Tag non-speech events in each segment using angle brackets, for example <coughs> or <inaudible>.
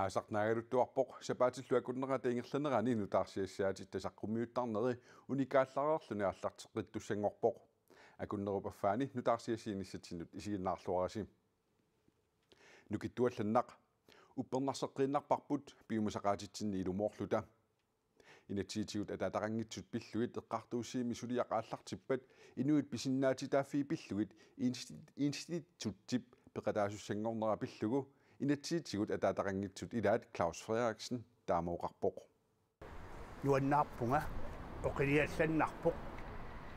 аасарнаагалуттуарпоқ сапаатиллуаккуннера таингерланерани нутаарсиассаати тасаққумиуттарнери уникааллаарерлуни ааллартеққиттуссангорпоқ акуннерупаффаани нутаарсиассииниссатсинут исигиннаарлуараси нукиттуалланнақ уппернарсеққииннарпарпут пиумасақаатитсинни илумоорлута инатиитигут ататарангитсут пиллуит эққартуусиими сулиақааллартиппат инуит писиннаатитааффии пиллуит институттип пеқатаасуссангорнера пиллугу инатиитигут ататарангитсут илаат Клаус Фредерикsen таамооқарпоқ юаннаарпунга оқилиалланнарпоқ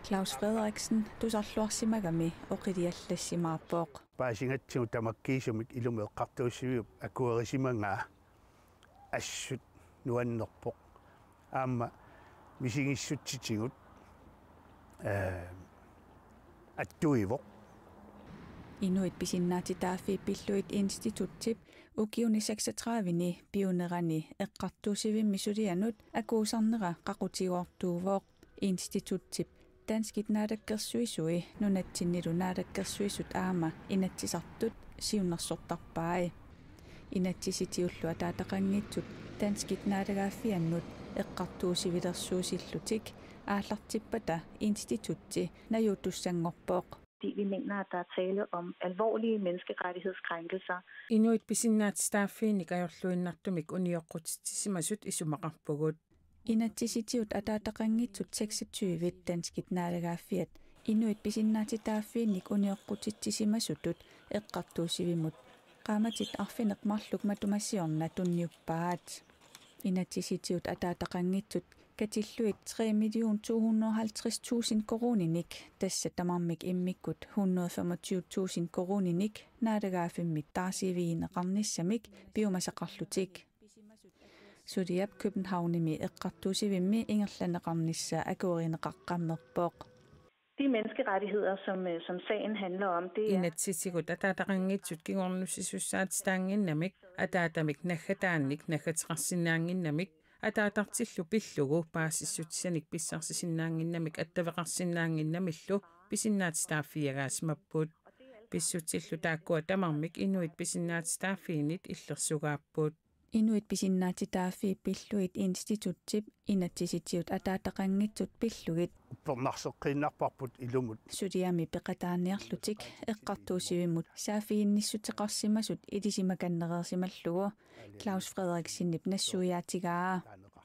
Klaus Frederiksen, du så slår sig mig med, og det er lidt sig mig på. Bare sådan at tænke dig mig gik, som ikke illumerer kraft og sige, at kunne rige mange af. Asjøt, nu er nok på. Amma misingissutitigut eh, attuivoq Inuit Pisinnaatitaafi Pilluit Instituuttip ukiuni 36ni piunerani eqqartuusivimmissulianut akuusarnera qaqutigoortuuvooq instituuttip танскитнаалаккерсуисуи нунатсиннилунаалаккерсуисут аама инатсисартут сиуннерсортарпаи инатсиситиуллу атаатақангитсут танскитнаалагааффианнут эққартуусивилэрсуусиллутик ааллартиппата институтти наюутуссангорпооқ fordi vi mener, at der er tale om alvorlige menneskerettighedskrænkelser. Inuit bisinnaat staffin ikajorluinnartumik uniorqutitisimasut isumaqarpugut. Inatsisitiut ataataqanngitsut 26 danskit naalagaaffiat Inuit bisinnaatitaaffin uniorqutitisimasutut eqqartuusivimut qaamatit arfineq marluk matumassiorna tunniuppaat. inatisitiut ataataqanngitsut katilluit 3.250.000 koroninik tässä tamammik immikkut 125.000 koroninik naadagaafimmit taasiviineqarnissamik piumasaqarlutik Sudiap Københavnimi eqqartusivimmi ingerlaneqarnissa akuurineqaqqammerpooq de menneskerettigheder, som, øh, som sagen handler om, det er... Inatsisiko, der der der ikke tykke om, hvis jeg synes, at stangen nemik, at der der ikke nækker der ikke nækker træsinangen nemik, at der der til lubillug, bare så synes jeg ikke bizarre sinangen nemik, at der var sinangen nemillu, hvis en nat stafierer smabud. Hvis jeg til lutakur, der marmik inuit, hvis en nat stafienit, illersugabbud. Inuit pisinnaatitaafi pilluit instituutsip inatsisitiut ataataqanngitsut pillugit uppernarseqqiinnarparput ilumut suliami peqataaniarlutik eqqartuusivimut saafiinnissuteqarsimasut ilisimakannereersimallugu Klaus Frederik sinnip nassuiaatigaa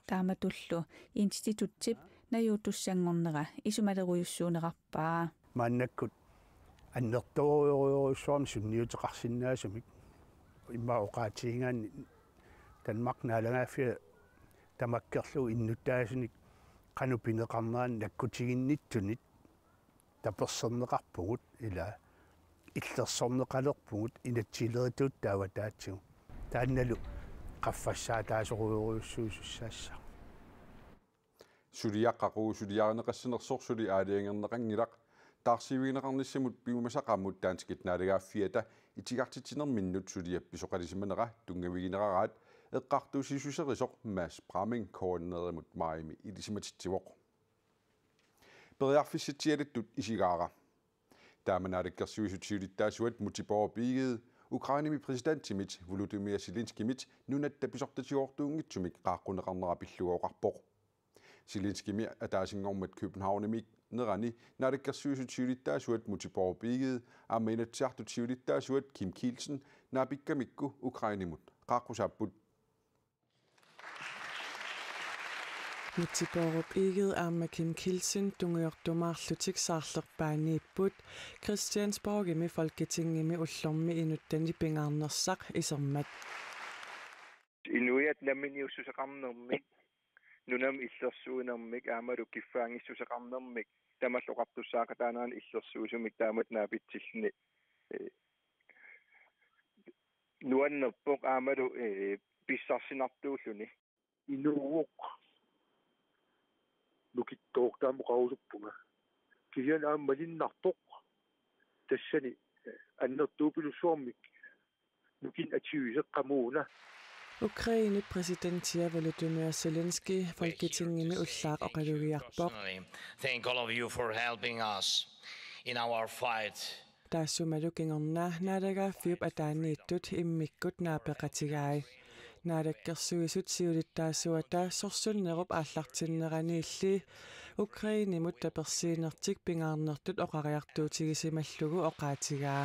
taamatullu instituutsip najuutussanngornera isumalerujussuuneqarpaa maannakkut аннерториориориуссуарни сунниутеқарсиннаасумик имма оқаатигингаан Danmark nalangaafia tamakkerlu innuttaasinik qanupineqarneraan nakkutigиннитсунит таперсернеқарпугут ила иллерсорнеқалерпугут инатсилеритуут таава таатсигу таанналу qaffassaa taasuruuruussuusussaassa сулиаққақуу сулиарнеқассинерсор сули аалиангернеқангилақ таарсивигинеқарниссимут пиумасақармут таанскит наалагааффиата итигартитинерминнут сулиаппи соқалисиманера тунгавигинерараат eqqartu sisuserisoq mas pramming koordinerimut maimi ilisimatittivoq periarfissitsialittut isigaara taamanaadakkersuisutsiulittaasuat mutipoor piigede ukrainimi Timit, Volodymyr Zelenskymit nunat tapisortatiortuunngitsumik qaaqqunneqarnera pilluoqarpoq Zelenskymir ataasingormat Københavnemik nerani naadakkersuisutsiulittaasuat mutipoor piigede amminatsiartutiulittaasuat Kim Kielsen naapikkamikku ukrainimut qaaqqusaapput ikke er med Kim Kilsen tunguortumaarlutik saarlerpaaniipput Christiansborgimi folketingimi ullormi inuttani pingaarnersaq isermat Inuiat naminiussusaqarnermik nunam illersuunermik aamalu kiffaangissusaqarnermik тамаллоқартуссаақа таанаран иллерсуусумик таамат наапитсиллни нуаннерпоқ аамалу э, э писсарсинартууллуни инууоқ нукиттууртаама қарусуппунга кигиан ааммалиннартоқ тассани аннертуупилуссуармик нукин ативисеққамууна Ukraine præsidentier Volodymyr Zelensky folketingene ullaq oqalugiarpoq Thank all of you for helping us in our fight Tasumalukingorna nadaga fiup ataaniittut immikkut naapeqatigaai naalakkersuisut siulittaassuataa sorsulnerup ааллартиннераниилли украинимут таперсиинертик пингаарнертут оқариартуутигисималлугу оқаатигаа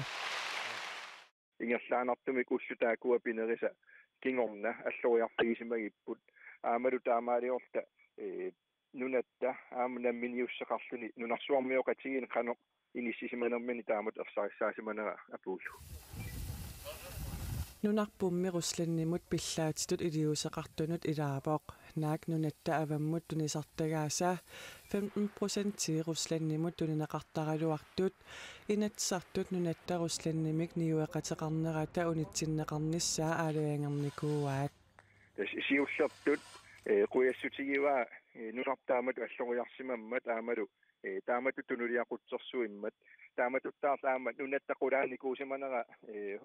ингерлаанартумик уллутаакуа пинериса кингорна аллуриартигисимагиппут аамалу таамаалиорта э нунатта аамна миниуссақарлуни нунарсуармиоқатигин қано иниссисиманермини таамут ерсаассаасиманера апуулу нунарпуммерусленнимут пиллаатитут илиусеқартунут илаапоқ наак нунатта аваммут тунисартагааса 15% тирусленнимут тунинеқартаралуартут инатсартут нунаттарусленнимик ниуэқатеқарнерата унитсиннеқарниссаа аалуянгерникууаат сиуллартут э, қуяссутигива э, нунартаамат аллориарсимаммат аамалу э, таамату тунулиақутсэрсуиммат taamatuttaa taama nunattaqulaani kuusimanaqa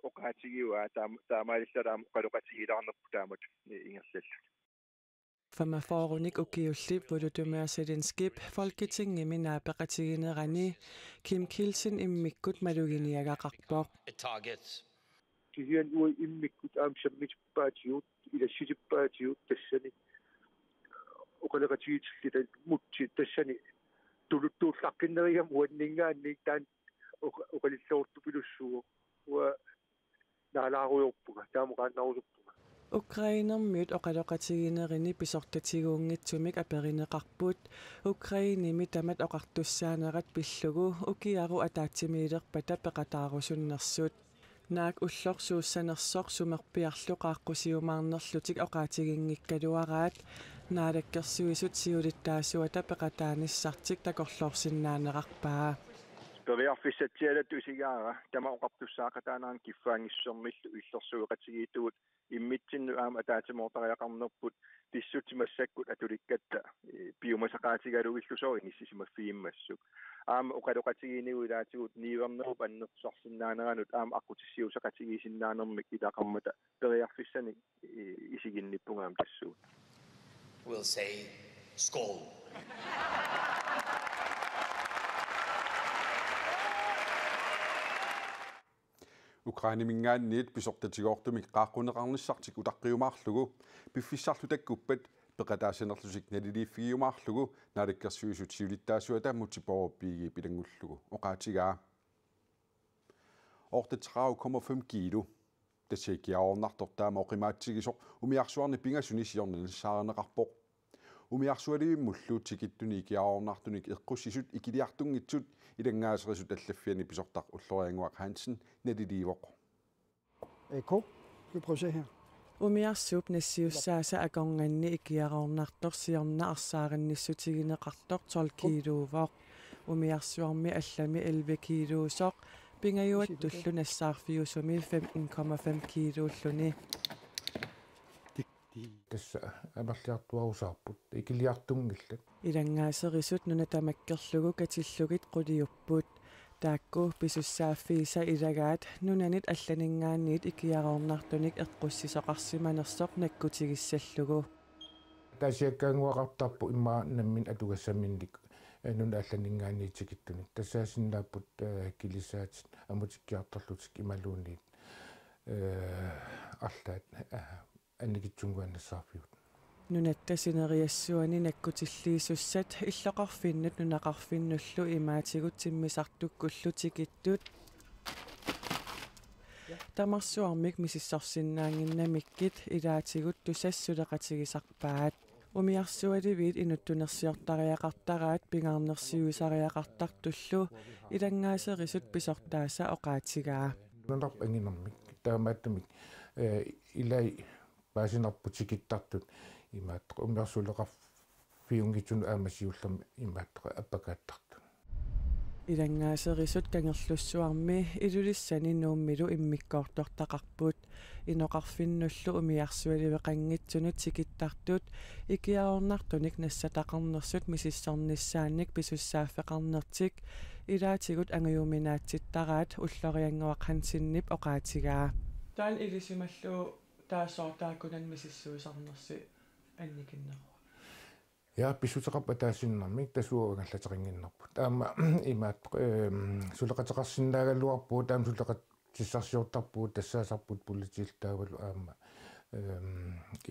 oqaatigiuaa taamaalillaraam qaluqatigilaarnerpu taamut ingerlallut Fama forunik ukiullip vulutumea selinskip folketingi minna René. Kim Kilsen immikkut maluginiagaqarpoq. Target. Tihian ua immikkut aamsammitipaatigut ilassitipaatigut tassani oqaleqatigitillita mutsi tassani tuluttuullaqqinneriam uanningaanni taan оқалиллууртупилуссугу уа наалааруйорпуга таамоқааннарусуппуга Украинэрмиут оқалоқатигинерини писортатигуунгитсумик аперинеқарпуут Украиними тамат оқартуссаанерат пиллугу укиару атаатсимиилерпата пеқатаарусуннэрсуут наак уллор суусанерсор сумерпиарлу қааққусиумаарнерлутик оқаатигингиккалуараат наалаккерсуисут сиулиттаасуата пеқатааниссартик такорлоорсиннаанерарпаа Periaffissatsialat usigaara tamaoqartussaaqataanaan kiffaangissermillu иллерsuiqatigiitugut иммитсинну аама таатимоортариақарнерпут тиссутимассаккут атуликкатта биумасақаатигалугиллусори ниссисимаффииммассук аама оқалоқатигиинигуилаатигут ниивернеру паннерсарсиннаанеранут аама аққутиссиусақатигиисиннаанермик илақармата периарфиссани исигинниппунгаам тассуут will say skål украанимингаанниит писортатигоортумик qaaqquneqarnissartik utaqqiumaarlugu piffissarlutakkupat peqataasinerlusik naliliiffigiumaarlugu nalikkersuisutsiulittaasuata mutiporoppiigi pilangullugu oqaatigaa orte 30,5 kilo tassekiaornartortaama oqimaattigisoq umiarsuarni pingassunisiornilsaareneqarpoq умиарсуалигиммуллуутикиттуни киаарорнартуник эққуссисут икилиартунгитсут илангаасерисут аллаффиани писортақ уллориангуақ хансен налиливоқ эко le projet her умиарсууп нассиуссааса аконгани икиарорнартор сиорна арсааринниссутигинеқартор 12 килувоқ умиарсуарми аллами 11 килуусоқ пингаюат туллу нассаарфиусуми 15,5 килууллуни тасса амерлиартуарусаарпут икилиартунгиллак илангаасерисут нуна тамаккерлугу катиллугит кулиуппут таакку писуссааффииса илагаат нунанит алланингаанниит икиароорнартуник эққуссисоқарсиманерсоқ наккутигиссаллугу тасиаккаангуақартарпу иммаа наммин атугассаминник нуна алланингаанниитикиттуник тассаасиннааппут э, килисаатит амутиккиартарлутик ималуунниит э арлаат э, анникитсунгуаннассаарфиут нунатта синериассуани наккутиллиисуссат иллоқарфиннат нунақарфиннуллу имаатигут тиммисартуккуллу тикиттут тамарсуармик мисиссарсиннаангиннамиккит илаатигут тусассулеқатигисарпаат умиарсуаливиит инуттунерсиортариақартараат пингаарнерсиуисариақартар туллу илангаасерисут писортааса оқаатигаа нунарп ангинэрмик таамааттамик э илай паасинарпутикиттартут имаатто унгерсулеқар фиунгитсуну аамасиуллерми имаатто аппакааттартун илангаасерисут кангерлуссуарми илулиссани нууммилу иммиккоортортақарпут иноқарфиннуллу умиарсуаливеқангитсунут сикиттартут икиаорнартуник нассатақарнерсут мисиссорниссааник писуссааффеқарнертик илаатигут ангаюминаатситтараат уллориангуақансиннип оқаатигаа таан илисималлу таасоортааккунанмисиссуисарнерси анникиннеру яа писсутеқарпа таасиннэрмик тасууагаллатерингиннерпу таама имаат сулеқатеқарсиннаагаллуарпуу таам сулеқатиссарсиортарпуу тассаасарпут политиилтаагалу аама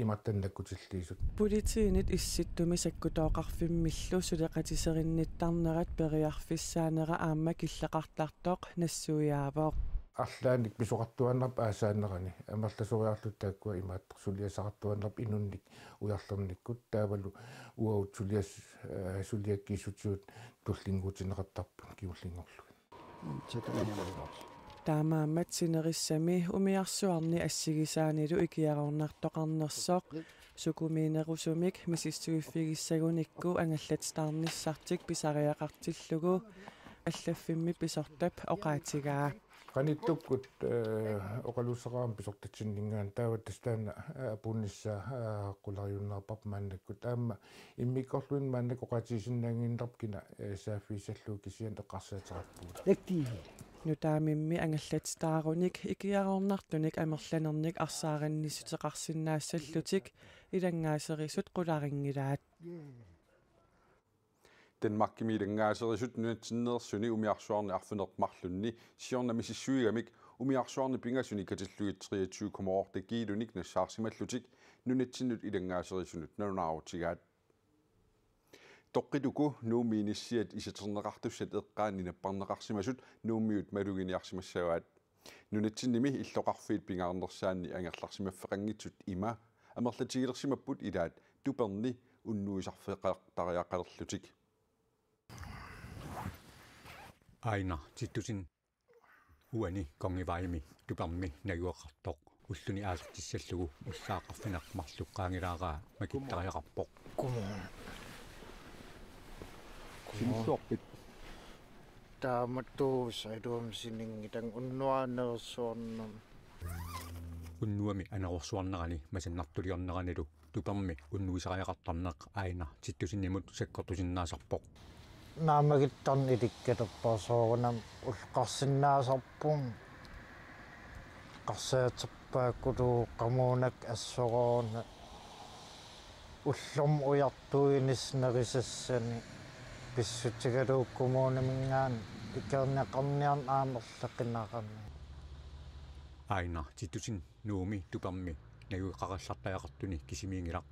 иматтаннаккутиллиисут политиинит исситтумисаккутооқарфиммиллу сулеқатисеринниттарнерат периарфиссаанера аама киллеқартартоқ нассуяавоқ арлааник писоqattuannarp ааsaannerani амерласориарлут тааккуа имааттер сулиасақартуаннарп инунник уярлерниккут таавалу уаут сулиас сулиаккиссутсуут туллингуутинеқартарпу киуллингорлу таамааммат синериссами умиарсуарни ассигисаанилу икиарорнартоқарнерсоқ сукумиинерусумик мисиссуиффигиссагуникку ангаллатстаарниссартик писариақартиллугу аллаффимми писортап оқаатигаа qanitukut oqalusaqaram pisortatsinningaan taavat tastaana punissa qulariunnerpap maannakkut taamma immikorluin maannak oqatiisinnaangiinnerpkina saafiisallu kisian eqqarsaaterappugut aktiivi нутаамимми ангаллатитаарник икиарорнартуник амерланерник арсаариннисутеқарсинаассаллутик илангаасерисут қуларингилаат Danmark mi dengaiseriisut nuatsinnersuni umiarsuarni arfunermarlunni siornamisissuigamik umiarsuarni pingasuni katilluit 23,8 giilunik nassarsimallutik nunatsinut ilangaaseriisunut nalunaarutigaat тоққитуку нуумииниссиат исетернеқартуссат эққаанинаппарнеқарсимасут нуумиут малугиниарсимассаваат нунатсинними иллоқарфиит пингаарнерсаанни ангерларсимаффеқангитсут има амерлатигилерсимаппут илаат туперни уннуисарфеқартариақалерлутик aina tittusin uani kongivaimi tupammi naguaqartoq ulluni aasertissallugu ussaaqarfinaqmarluqqaangilaaraa makittariaqarpoq kumon kimsorpit taamattu saidum siningitan unnuaanersuornum unnuami anerorsuarnerani masinnartuliorneranilu tuparmi unnuisariaqartarneq aina tittusinnimut sakkortusinnaasarpoq наамагиттарни иликкатерпаасоорунам уллеқарсинаасарпун qarsaatserpaakkuluu qamuunak assoruuna ullum ujartuinisnerisassani писсутигалууккумуунимингаан иккерниақарниарн аамерлаққиннаақарни айна титусин нууми тупарми нагуиқараллартаяқартуни кисимиингилақ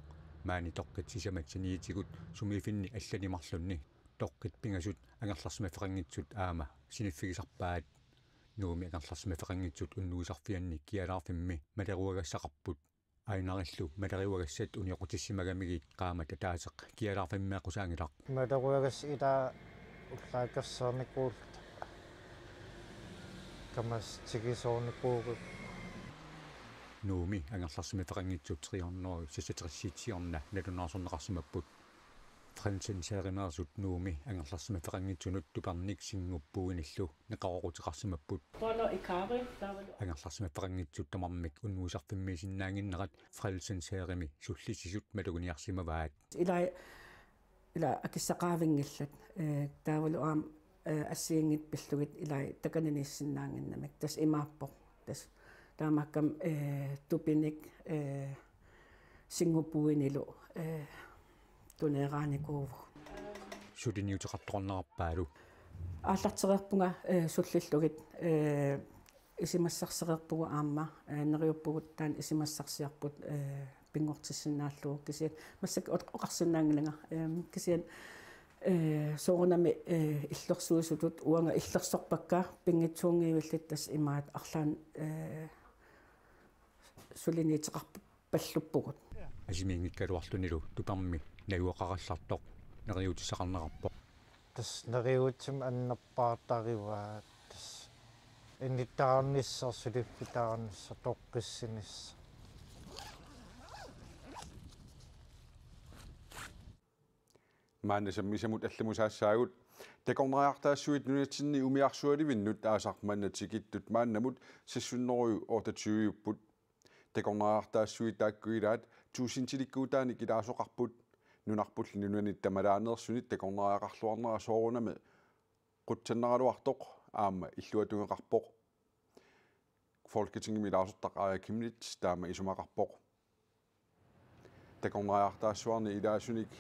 маани тоққитсисамак синиитигут сумифинни алланимарлунни тоққиппигасут агерларсума феқангитсут аама синиффигисарпаат нууми агерларсума феқангитсут уннуисарфианни киалаарфимми малеруагассақарпут айнариллу малериуагассат униоқутиссимагамиги қаама татаасеқ киалаарфиммеақусаангилар малеруагасс ита уллааккерсаарникуулт камас тигисоорникуугу нууми агерларсума феқангитсут 300 сисатериссиитсиорна налунаарсорнеқарсимаппут qansin saarimarsut nuumi angerlarsima peqangitsunut tuparnik sinnguppuin illu neqaroqutiqarsimapпут tono ikari angerlarsima peqangitsut tamarmik unnuusarfimmiisinnaanginnerat qansin saarimi sullisisut maluguniarsimavaat ila ila akissaqaavingillat taavalu aam ассиингит пиллугит илай таканиниссиннаангиннамик тас имааппо тас таамаккам э тупиник э сингупуинилу э тунеерааникуув сулиниутеқартоқарнераппаалу ааллартерерпунга суллиллугит э, исимассарсерерпугу э, аама э, нериуппугуттаан исимассарсиарпут пингортиссинааллуу кисиат массак оқарсинаангиланга кисиат э соонами э иллерсуисутут уанга иллерсорпакка пингитсуунгиивиллит тас имаат арлаан э сулиниитеқарпаллуппугут асимиингиккалуарлунилу тупарми нагуоқараллартоқ нериутиссақарнеқарпоқ тас нериутсим аннерпаартариваа тас инниттаарниссар сулиппитаарниссар тоққиссинисса мааннасам мисамут алламусаассаагут такорнериартаассуит нунатсинни умиарсуаливиннут аасарманна тикиттут мааннамут сассуннерую ортатсуйуппут такорнериартаассуит тааккуилаат туусинтиликкуутааник илаасоқарпут нунарпул нунани тамалаанерсунит такорнериақарлуарнера соорунами қутсаннералуартоқ аама иллуатугеқарпоқ folketingimi laasutaq aa kimnits taama isumaqarpoq takorneriartaassuarni ilaasunik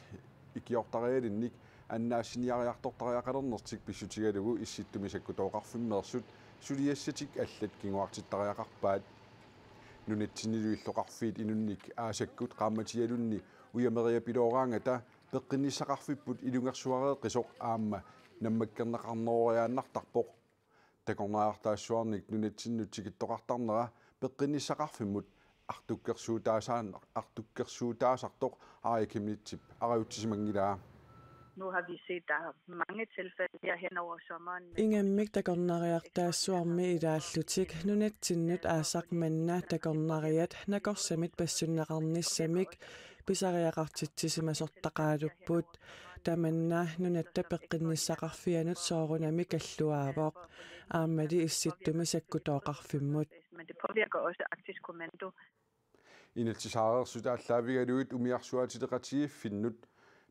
ikiortarialinnik аннаасиниариарторториақалернэртик писсутигалугу исситтумисакку тооқарфиммеэрсут сулиассатик аллат кингуартиттариақарпаат нунатсинилу иллоқарфиит инунник аасаккут қааматиалунни uya meria pidora ngata pekini sakafi put idungak suara kesok ama namakan nakanoa ya nak takpok tekong na akta suan ik nunetin nutikit tokak tanda pekini sakafi mut aktuk kersu tasan aktuk kersu tasak tok ai kimnitip ara utisimangida Nu har vi set, der mange tilfælde her henover sommeren. Ingen mig, der går nær jer, der er sur med i deres lutik. Nu er sagt, men nat, går nær når går semit besynner om nisse писариақартитсисимасортақаалуппут таманна нунатта пеққиннссақарфианут соорунами каллуаавоқ ааммали исситтуми саккутооқарфиммут инэлтисаарерсутааллаавигалуит умиарсуаатилеқатиги финнут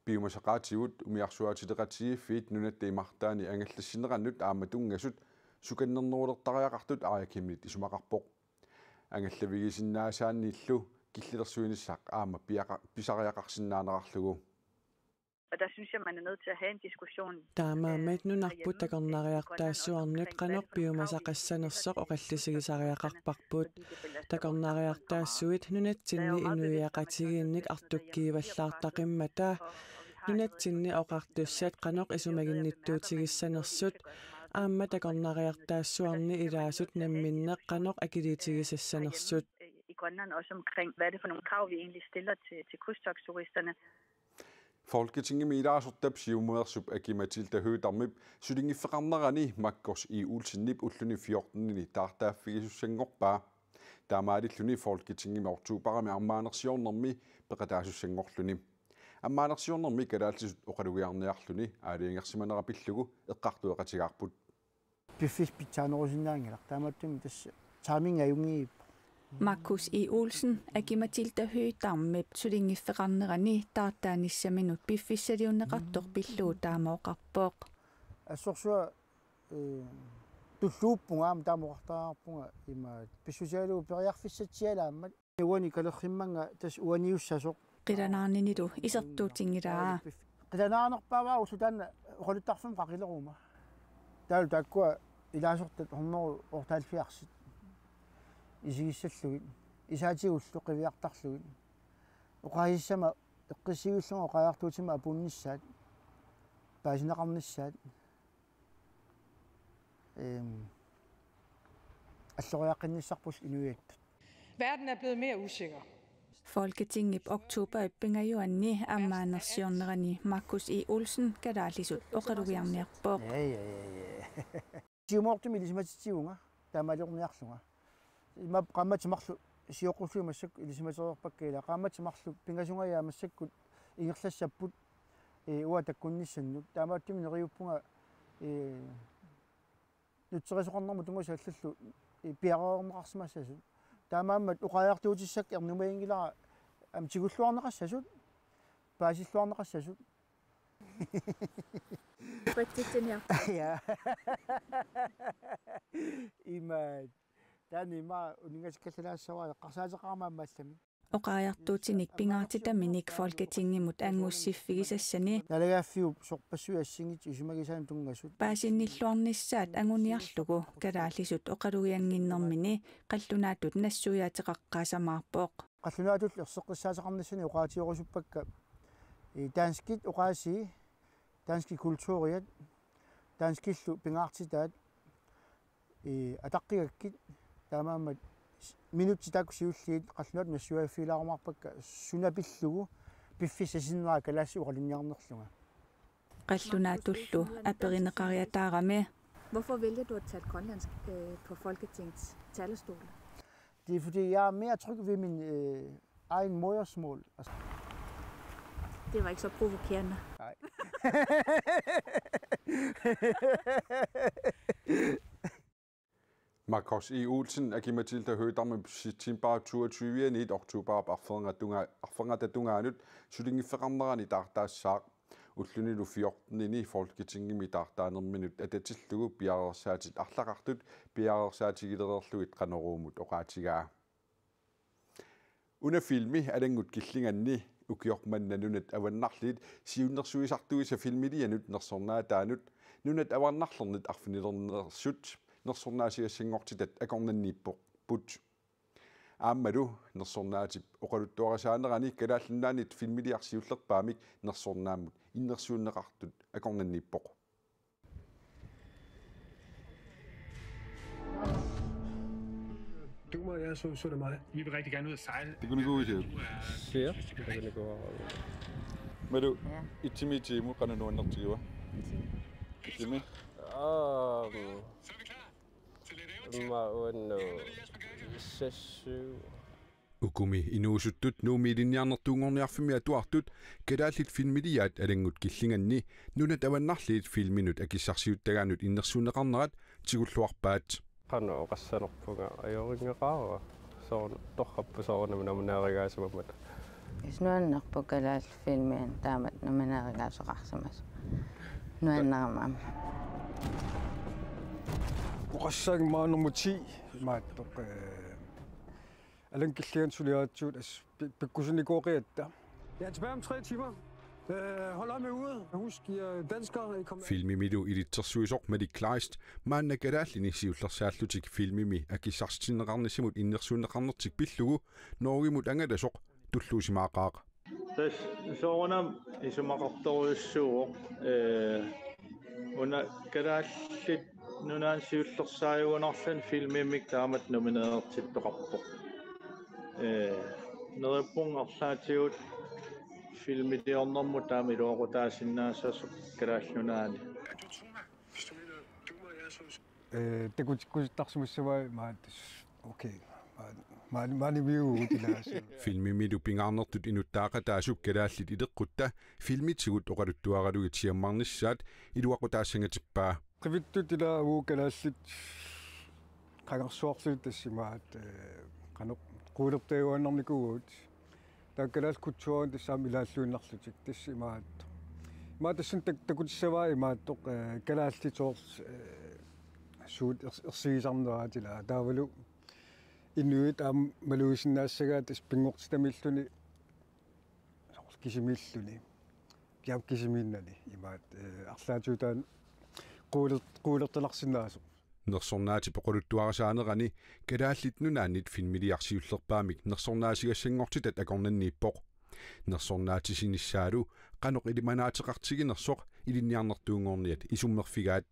биумасақаатигут умиарсуаатилеқатиги фит нунатта имартаани ангаллассинеқаннут аама тунгасут суканнернерулертариақартут аакиммит исумақарпоқ ангаллавигисиннаасаанни иллу киллерsuinissaq aama piaqa pisariaqarsinnaanaqarlugu Og der synes jeg, man er nødt til at have en diskussion. Der er meget med nu nok på, der går nærmere, der er så andet grønner, biomasser, ressourcer så og rigtig sig bud. Der går nærmere, der er så et nu net til endnu jeg rigtig ikke at du giver klart der rimme der. Nu net til endnu og rigtig sæt grønner, er så meget nyt du til sender sødt. Amma der går nærmere, der er så andet i deres sødt, nemlig grønner, er givet til sender sødt. i Grønland, også omkring, hvad er det for nogle krav, vi egentlig stiller til, til krydstogsturisterne. Folketinget middagsuttab siumersup agi Matilda Høgdammib sylingi frannerani makkos i ulsinnip ulluni 14 i fiisussanngorpaa i folketinget мортуупарами армаанерсиорнэрми пекатаасуссангорлүни аммаанерсиорнэрми калаалсисут оқалугиарниарлүни аалиангерсиманера пиллугу эққартуэқатигаарпут пиффис питсаанерусиннаангила таамааттуми тасса тааминга юнги Markus E. Olsen er gemt til der høje dam med tydelige forandringer, da der er nisse med noget bifisser i en mm. ret og billede dam og rapport. Altså så du løb på ham, der må ta på ham. Hvis du siger, du bliver jeg fisset ham, men det var det er jo en ny sæson. Gider han ikke du? I så to ting i dag. Gider han ikke bare være sådan, holdt der som er jo der går i dag så det hundrede og halvfjerds исигиссаллугит исаатигуллу оқаисссама эққисигиллуга оқаяртуутима апунниссаат паасинақарниссаат эм аллориаққинниссарпус инуиатпут Verden er blevet mere usikker. Folketinget i oktober bænger jo anni amma i Markus E. Olsen gadalisu på. Ja ja ja jo Tiumortumilisimatitiunga <laughs> tamaliorniarlunga. има qammatsimaqlu сиоқуллуимассак илисимасериорпакка ила qammatsimaqlu пингасунгаяамассаккут ингерлассаппут э уа таккунниссаннут таамааттими нериуппунга э нутсерисоқарнэрму тунгусаллаллу э, пиареорнеқарсимассасут таамааммат уқаяартуутиссак ернумаингилара амтигуллуарнеқассасут паасиллуарнеқассасут Паттитсиниа. Я. <laughs> Имаа танима унингасиккаллаассаваа қарсаатеқармааммааллами оқаяртуутиник пингаатитаминик фолкетингимут ангуссиффигисассани налагааффиу сорпассуи ассингит исумагисаан тунгасут паасинниллуарниссаат ангуниарлугу калаалисут оқалуиангиннэрмини қаллунаатут нассуяатеқаққаасамаарпооқ қаллунаатут ерсеққиссаатеқарнассани оқаатиорусуппакка и данскит оқааси дански культуриат данскиллу пингаартитаат и атаққигаккит таамааммат минутти таксиуллиит қалнуат нассуаффилаармарпакка сунапиллугу пиффисасиннераа калаассу оқалинниарнерлунга қаллунаатуллу аперинеқариатаарами Hvorfor vælger du at tage grønlandsk øh, på Folketingets talerstol? Det er fordi, jeg er mere tryg ved min øh, egen modersmål. Altså. Det var ikke så provokerende. Nej. Marcos i Olsen er givet til der højt om september 22 i oktober op affanger dunga affanger der dunga nyt sydinge forandrer i dag der sag ullunni nu 14 ини folketinget mi tartaanerminut atatsillugu piarersaatit арлақартут пиареrsааtigилерерлуит qaneruumut oqaatigaa una filmi alangut killinganni ukiormannanunat avannarliit siunnersuisartuisa filmilianut nersornaataanut nunat avarnarlernit arfinilernersut når sådan er jeg sengt til det, jeg kan den nippe put. Ammer du, når sådan er det, og kan du tage sig andre end ikke, at den er et film, der er sivt lidt bare mig, når sådan er det, i når sådan Du må jeg så så det Vi vil rigtig gerne ud og sejle. Det kunne gå ud til. Ja. Men du, i timen i timen kan du nå en nok til, hva'? I timen. Ja, du. Så er vi klar. Uh, Ukumi inuusuttut nuumiilinniarnertuungorniarfimi atuartut kalaallit filmiliaat alangut killinganni nuna tavannarliit filminut akissarsiuttagaanut innersuuneqarnerat tikulluarpaat qanu oqassanerpunga ajoringeqaara soorn torrappu soornam namunaarigaasumamata иснуаннерпу калаал филмиан таамат наманааригаасоқарсамас нуаннарамаама Urasang nummer 10, maattoq Alan Killian Suliatut, altså begyndte i går rigtigt Jeg er tilbage om tre timer. Hold øje med ude. Husk, I danskere, I kommer... Filmimidu i dit tersuisok med dit klejst. Manden er gærdallen i sivler særligt filmimi. Er gisarstinen rennes imod indersunde renner til billuge. Norge mod angadasok. Du slutter meget nunaan siullersaayuanerlan filmimmik taamat nomineertippeqarpoq ee nerippung arlaatigut filmitiornermu taam iluaqutaasinnaassasu kalaallunaani э текутиккуситтарсумиссаваа э, маат окей маани маани виу утилаас <laughs> филмими дупингарнертут инуттаақатаасук калааллит илеққутта филмитигут оқалуттуаралугит сиаммарниссаат илуақутаассангатиппаа Tavittutina uukalaassut qangersuarsuut tassimaat qanu quuluqtiguannermikugut takkalaas kutsuagun tassaam ilaassuunnerlutik tassimaat ма тассан такутиссаваа имааттоқ калааллиторс суут ерсигисарнераатила таавалу иннуит аам малуисиннаассагаа тас пингортитамиллуни сорс кисимииллуни киам кисимииннани имаат арлаатуутаан quulertulersinnaasu nersornaasi poqulluttuarisaanerani kalaallitnunaa nit finmiliarsiullerpaamik nersornaasigassanngortitat akornanniippoq nersornaatisinissaalu qanoq ilimanaatiqartigi nersoq ilinniarnertuunngorniat isummerfigaat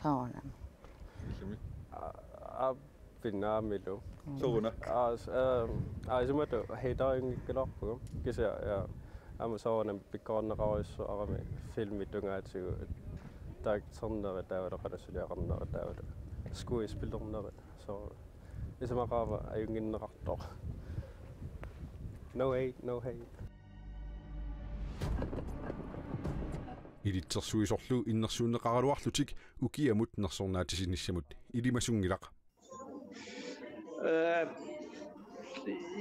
saona a finnaamilu soona a a mm. ähm, isumato heitaingikkelarpu kisa ja ama saona pikkaarnerarissu arami filmitungaatigu тааксарнера таавалеқалассулиақарнера таавала скуи спиллернера со исмақаава аюнгиннеқартоқ no hate no hate илитсэрсуисорлу иннэрсууннеқаралуарлутик укиамут нерсорнаатисиниссамут илимасунгилақ э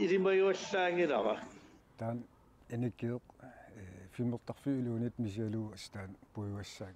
илимаюаллаангилара таан энекиоқ фиммертарфи илуунит мисиалуу астаан пуйуассаан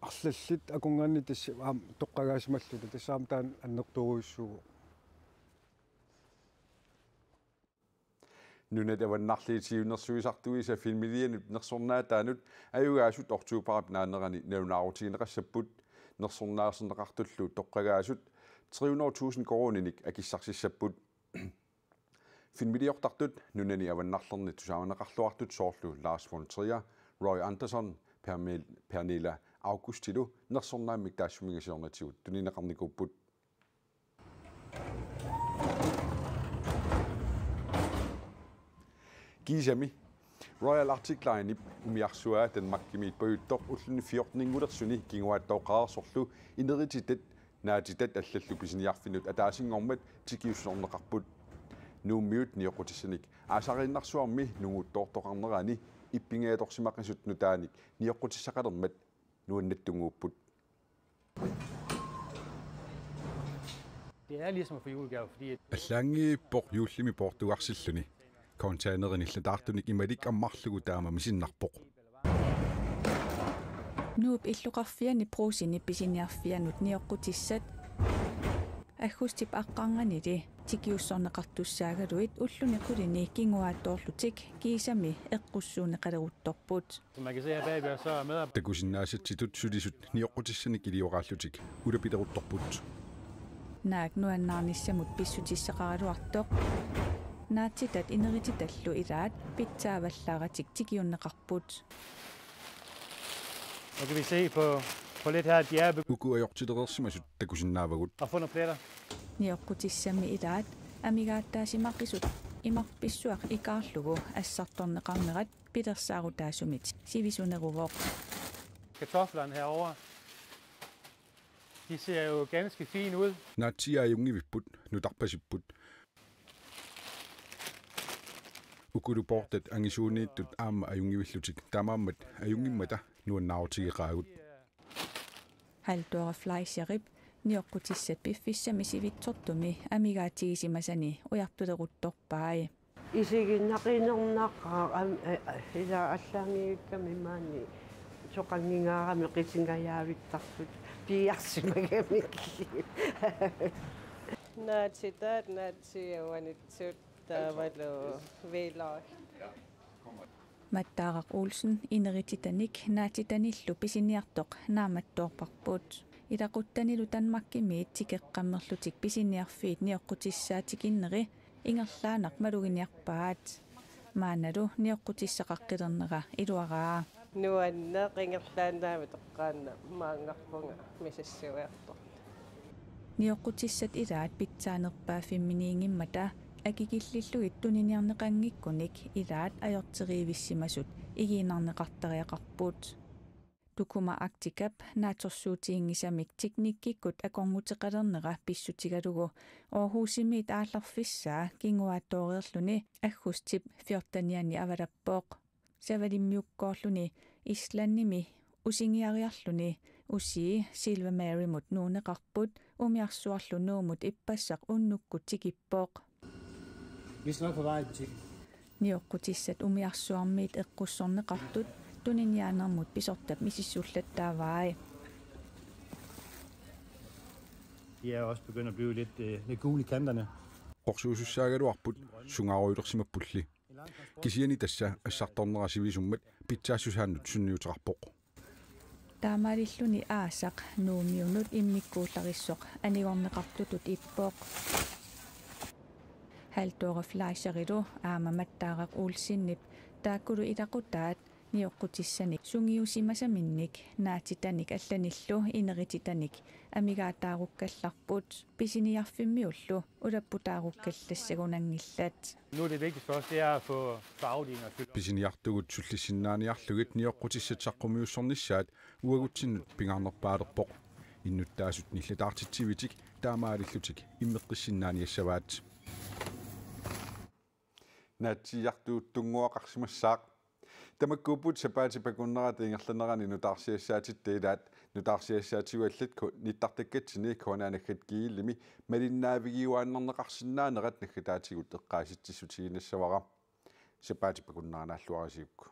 арлаллит акунгаанни тасси аам тоққагаасмаллута тассаам таан аннертууруйссугу нунат аваннарлиитиуннэрсуисартуиса филмилиани нерсорнаатаанут аюгаасут ортуупарап наанерани наунаарутигинеқассаппут нерсорнаасенеқартуллу тоққагаасут 300000 корониник акиссарсиссаппут <coughs> филмилиортартут нунани аваннарлерни тусаанеқарлуартут соорлу Ларс фон Триер Рой Андерсон Pernilla августилу нерсорнааммик таасумигисиорнатигут тунинеқарникуппут кисами Royal Arctic Line umiarsua Danmarkimit pöyttor ullun 14 кингуааттооқаарсорлу инерититат наатитат аллаллу писиниарфинут атаасингормат тикиуссорнеқарпут нуумиут ниоқутиссаник аасариннарсуарми нугуттоортоқарнерани иппингааторсимақисут нутааник ниоқутиссақалермат нуаннаттунгууппут Det er ligesom for julegave, fordi... Allangi bor julimi portuarsilluni. Containeren illa daartunik imadik ammarlugu taama misinnarpoq. Nuup illuqarfiani pruusini pisiniarfianut niokqutissat аггустип аққанганири тикиуссорнеқартуссаагалуит уллуни кулини кингуааттоорлутик киисами эққуссуунеқалерутторпут такусиннаасатситут сулисут ниоққутиссани килиоқааллутик улапилерутторпут наак нуаннаарниссамут писсутиссеқаралуартоқ наатитат инерититаллу илаат питсааваллааратик тикиуннеқарпут Og kan vi se på Prøv her, de er begyndt. Uku er jo til det, som jeg synes, det kunne sin nabo godt. Og fundet pletter. Niokku tissamme i dag, amiga tasimakisut. Imaqpissuaq ikaarlugu assartorneqarnerat pilersaarutaasumit sivisuneruvoq. Kartoflerne herover. De ser jo ganske fine ud. Nati er jungi vipput, nu darpasipput. Ukuduportet angisuunniittut aama ajungivillutik tamammat ajungimmata nuannaartigiqaagut. Haldor Fleischerib niokkutisset piffissamisi vitsortumi amigaatiisimasani ujaqtude quttorpaai isiginnaqinernaqqaa e- e- ila allaangiikkami maani soqangingaarami qisingayaavittarsut piiarsimagamikki <laughs> naatsi taat naatsi awanitsut tavalu viilaahti маттаарак уулсен инерититаник наатитаниллу писиниартоқ нааматтуорпарпуут илақуттанилу танмаккими тикеққаммерлутик писиниарфиит ниоққутиссаатикиннери ингерлаанақ малугиниарпаат maanalu niuqqutissaqaqqilernera iluaraa nuanna qingerlaanaami toqqaanna maangarpunga misassuiartor niuqqutissat ilaat pitsaanerpaa fimminiingimmata акикиллиллуи туниниарнеқангиккуник илаат аёртериивиссимасут игиинарнеқартариақарпуут тукума актикап нааторсуутиингисамик тикниккиккут акорнутеқалернера писсутигалугу оорхуусимиит аалларфиссаа кингуааттоориерлуни аггустип фиортаниани авалаппооқ савалиммиуккоорлуни исланними усингиариарлуни усии силва мэримут нуунеқарпут умиарсуарлу нуумут иппассақ уннукку тикиппооқ ниоққутиссат умиарсуармиит эққуссорнеқартут туниниаанермут писортап мисиссууллаттааваа De er også begyndt at blive lidt, øh, lidt gule i kanterne. Rorsuusussaagaluarput sungaruilersimappulli. Kisiani tassa assartornerasivisumat pitsaassusaannut sunniuterarpoq. таамаалиллуни аасақ нуумиунут иммиккуулларissоқ анигорнеқартутут иппооқ haltuara flaisariru aamamattaaraq uulsinnip taakkulu ilaqutaat ниоққутиссаник сунгиусимасаминник наатитаник алланиллу инерититаник амигаатааруккалларпут писиниарфиммиуллу улаппутааруккаллассагунангиллаат Nu er det vigtigt for os, det er at få farvet i og fylde. Bisiniartugut sullisinnaaniarlugit nioqqutissattaqqumuussornissaat uagutsinut pingarnerpaalerpoq innuttaasut nillataartitsivitik таамаалиллутик иммеққиссиннаани ассаваат наатсиартууттунгуақарсимассаақ тамаккууппут сапаатипакуннерат ингерланерани нутаарсиассаатиттаилаат нутаарсиассаатигуаллатку ниттартаккатсини конаанаггат кииллими малиннаавигиуааннернеқарсинаанерат наггатаатигут эққааситсисутигинассавара сапаатипакуннеранааллуарисиукку